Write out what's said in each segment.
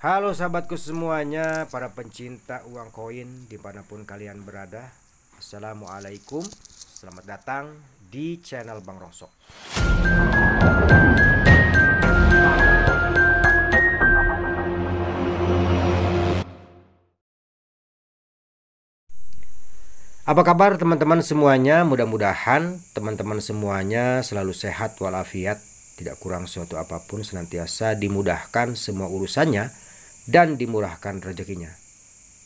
Halo sahabatku semuanya, para pencinta uang koin dimanapun kalian berada. Assalamualaikum, selamat datang di channel Bang Rosok. Apa kabar teman-teman semuanya? Mudah-mudahan teman-teman semuanya selalu sehat walafiat, tidak kurang suatu apapun, senantiasa dimudahkan semua urusannya dan dimurahkan rezekinya.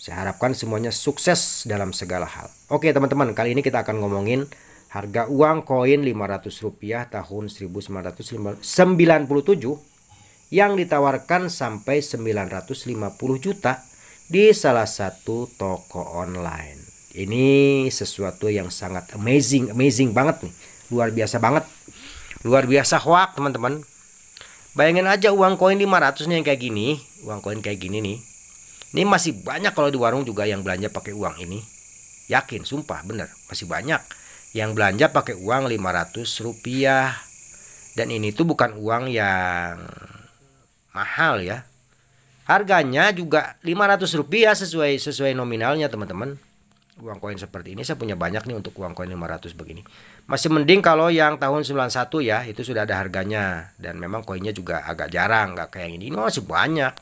Saya harapkan semuanya sukses dalam segala hal. Oke teman-teman, kali ini kita akan ngomongin harga uang koin 500 rupiah tahun 1997 yang ditawarkan sampai 950 juta di salah satu toko online. Ini sesuatu yang sangat amazing, amazing banget nih. Luar biasa banget. Luar biasa hoak teman-teman. Bayangin aja uang koin 500 nih yang kayak gini uang koin kayak gini nih ini masih banyak kalau di warung juga yang belanja pakai uang ini yakin sumpah bener masih banyak yang belanja pakai uang 500 rupiah dan ini tuh bukan uang yang mahal ya harganya juga 500 rupiah sesuai sesuai nominalnya teman-teman uang koin seperti ini saya punya banyak nih untuk uang koin 500 begini masih mending kalau yang tahun 91 ya itu sudah ada harganya dan memang koinnya juga agak jarang nggak kayak yang ini ini masih banyak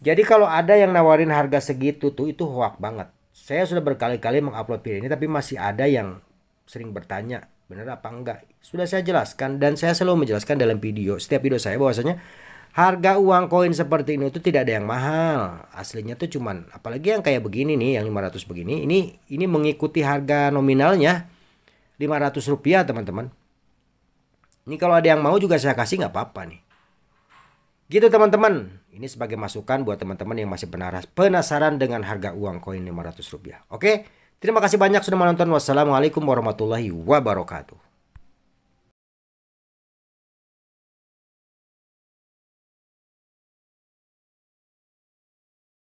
jadi kalau ada yang nawarin harga segitu tuh itu hoak banget saya sudah berkali-kali mengupload video ini tapi masih ada yang sering bertanya benar apa enggak sudah saya jelaskan dan saya selalu menjelaskan dalam video setiap video saya bahwasanya harga uang koin seperti ini itu tidak ada yang mahal. Aslinya tuh cuman apalagi yang kayak begini nih yang 500 begini, ini ini mengikuti harga nominalnya 500 rupiah teman-teman. Ini kalau ada yang mau juga saya kasih nggak apa-apa nih. Gitu teman-teman. Ini sebagai masukan buat teman-teman yang masih penaras penasaran dengan harga uang koin 500 rupiah. Oke, terima kasih banyak sudah menonton. Wassalamualaikum warahmatullahi wabarakatuh.